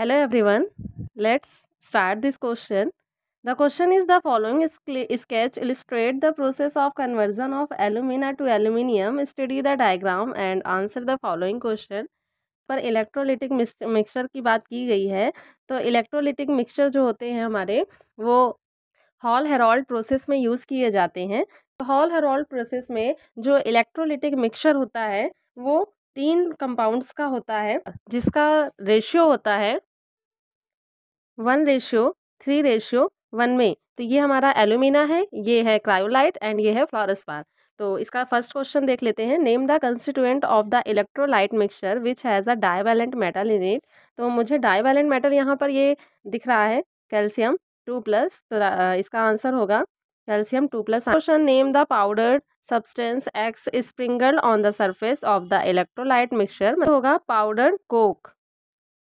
hello everyone let's start this question the question is the following sketch illustrate the process of conversion of alumina to aluminium study the diagram and answer the following question पर electrolytic mixture की बात की गई है तो electrolytic mixture जो होते हैं हमारे वो हॉल हेरोल्ड प्रोसेस में यूज़ किए जाते हैं तो हॉल हेरोल्ड प्रोसेस में जो इलेक्ट्रोलिटिक मिक्सचर होता है वो तीन कंपाउंड्स का होता है जिसका रेशियो होता है one ratio three ratio one में तो ये हमारा एल्यूमिना है ये है क्रायोलाइट एंड ये है फ्लोरस्पार तो इसका फर्स्ट क्वेश्चन देख लेते हैं name the constituent of the electrolyte mixture which has a divalent metal in it तो मुझे डायवेलेंट मेटल यहाँ पर ये दिख रहा है कैल्शियम टू प्लस तो इसका आंसर होगा calcium two plus question name the powdered substance X sprinkle on the surface of the electrolyte mixture होगा पाउडर कोक